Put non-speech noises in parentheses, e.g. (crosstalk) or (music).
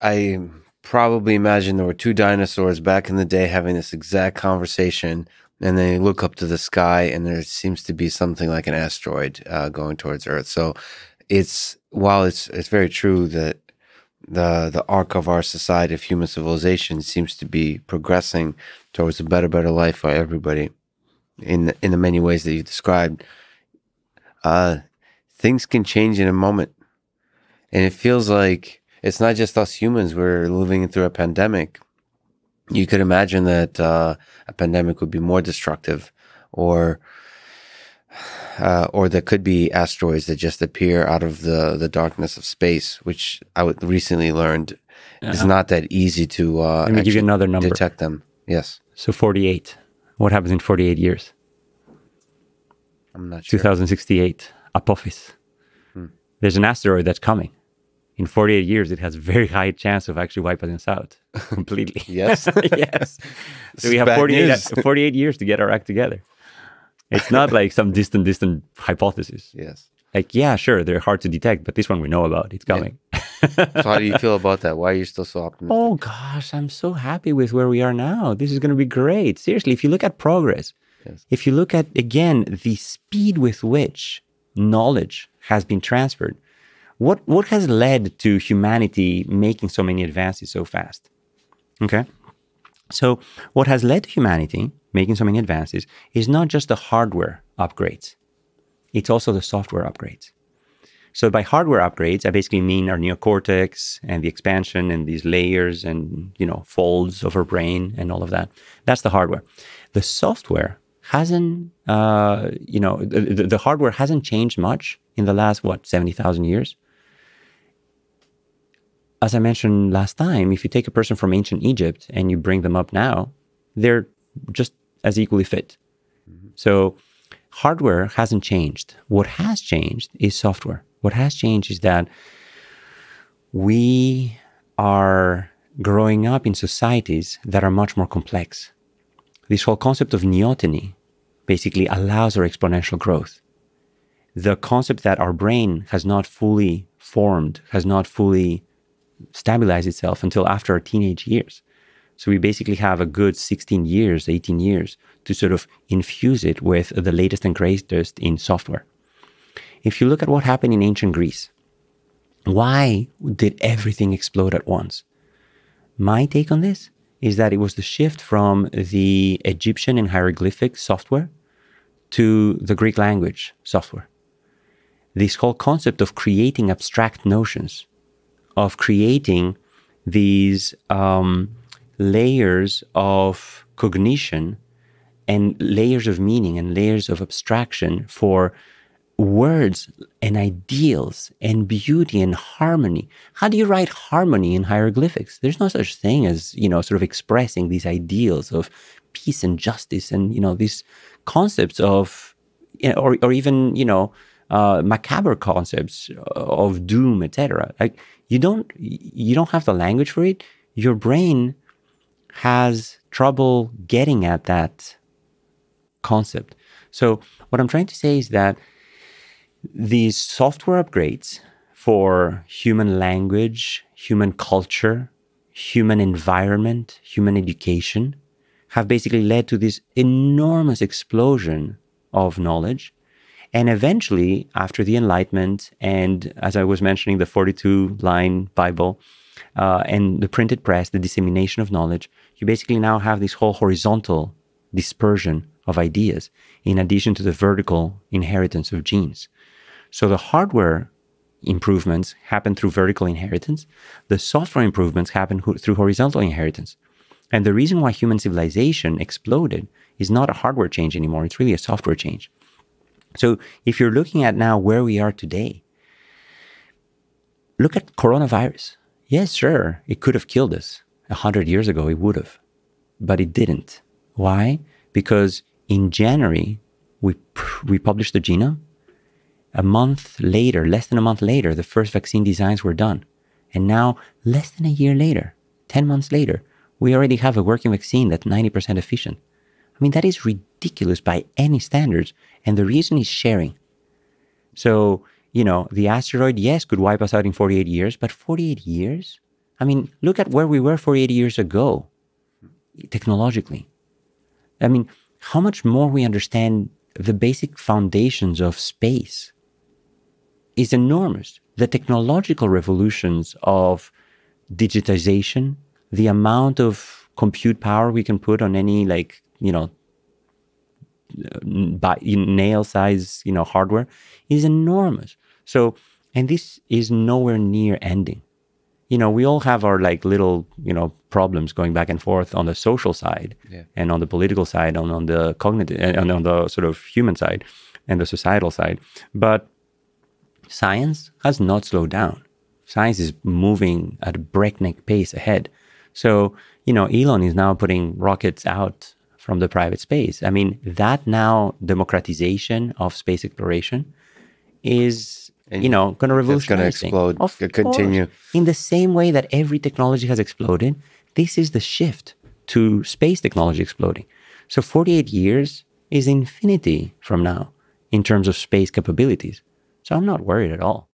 I probably imagine there were two dinosaurs back in the day having this exact conversation, and they look up to the sky, and there seems to be something like an asteroid uh, going towards Earth. So it's while it's it's very true that the the arc of our society of human civilization seems to be progressing towards a better better life for everybody in the, in the many ways that you described uh, things can change in a moment and it feels like it's not just us humans. We're living through a pandemic. You could imagine that uh, a pandemic would be more destructive, or uh, or there could be asteroids that just appear out of the the darkness of space, which I would recently learned uh-huh. is not that easy to. Uh, Let me give you another number. Detect them. Yes. So forty eight. What happens in forty eight years? I'm not sure. 2068, Apophis. Hmm. There's an asteroid that's coming in 48 years, it has very high chance of actually wiping us out (laughs) completely. yes. (laughs) yes. So we have 48, uh, 48 years to get our act together. It's not (laughs) like some distant, distant hypothesis. Yes. Like, yeah, sure, they're hard to detect, but this one we know about. It's coming. Yeah. so how do you feel about that? Why are you still so optimistic? Oh gosh, I'm so happy with where we are now. This is going to be great. Seriously, if you look at progress, yes. if you look at again the speed with which knowledge has been transferred, what, what has led to humanity making so many advances so fast? Okay. So, what has led to humanity making so many advances is not just the hardware upgrades, it's also the software upgrades. So, by hardware upgrades, I basically mean our neocortex and the expansion and these layers and, you know, folds of our brain and all of that. That's the hardware. The software hasn't, uh, you know, the, the hardware hasn't changed much in the last, what, 70,000 years? as I mentioned last time, if you take a person from ancient Egypt and you bring them up now, they're just as equally fit. Mm-hmm. So hardware hasn't changed. What has changed is software. What has changed is that we are growing up in societies that are much more complex. This whole concept of neoteny basically allows our exponential growth. The concept that our brain has not fully formed, has not fully stabilize itself until after our teenage years. So we basically have a good 16 years, 18 years to sort of infuse it with the latest and greatest in software. If you look at what happened in ancient Greece, why did everything explode at once? My take on this is that it was the shift from the Egyptian and hieroglyphic software to the Greek language software. This whole concept of creating abstract notions of creating these um, layers of cognition and layers of meaning and layers of abstraction for words and ideals and beauty and harmony. How do you write harmony in hieroglyphics? There's no such thing as, you know, sort of expressing these ideals of peace and justice and, you know, these concepts of, you know, or, or even, you know, uh, macabre concepts of doom, etc. Like you don't you don't have the language for it. Your brain has trouble getting at that concept. So what I'm trying to say is that these software upgrades for human language, human culture, human environment, human education have basically led to this enormous explosion of knowledge and eventually, after the Enlightenment, and as I was mentioning, the 42 line Bible uh, and the printed press, the dissemination of knowledge, you basically now have this whole horizontal dispersion of ideas in addition to the vertical inheritance of genes. So the hardware improvements happen through vertical inheritance, the software improvements happen ho through horizontal inheritance. And the reason why human civilization exploded is not a hardware change anymore, it's really a software change. So if you're looking at now where we are today, look at coronavirus. Yes, sure, it could have killed us. A hundred years ago, it would have, but it didn't. Why? Because in January, we, we published the genome. A month later, less than a month later, the first vaccine designs were done. And now, less than a year later, 10 months later, we already have a working vaccine that's 90% efficient. I mean, that is ridiculous ridiculous by any standards. And the reason is sharing. So, you know, the asteroid, yes, could wipe us out in 48 years, but 48 years? I mean, look at where we were 48 years ago technologically. I mean, how much more we understand the basic foundations of space is enormous. The technological revolutions of digitization, the amount of compute power we can put on any like, you know, uh, by nail size, you know, hardware is enormous. So, and this is nowhere near ending. You know, we all have our like little, you know, problems going back and forth on the social side yeah. and on the political side, and on the cognitive and on the sort of human side and the societal side. But science has not slowed down. Science is moving at a breakneck pace ahead. So, you know, Elon is now putting rockets out from the private space. I mean, that now democratization of space exploration is and you know going to revolutionize. It's going to explode. Of continue course. in the same way that every technology has exploded. This is the shift to space technology exploding. So 48 years is infinity from now in terms of space capabilities. So I'm not worried at all.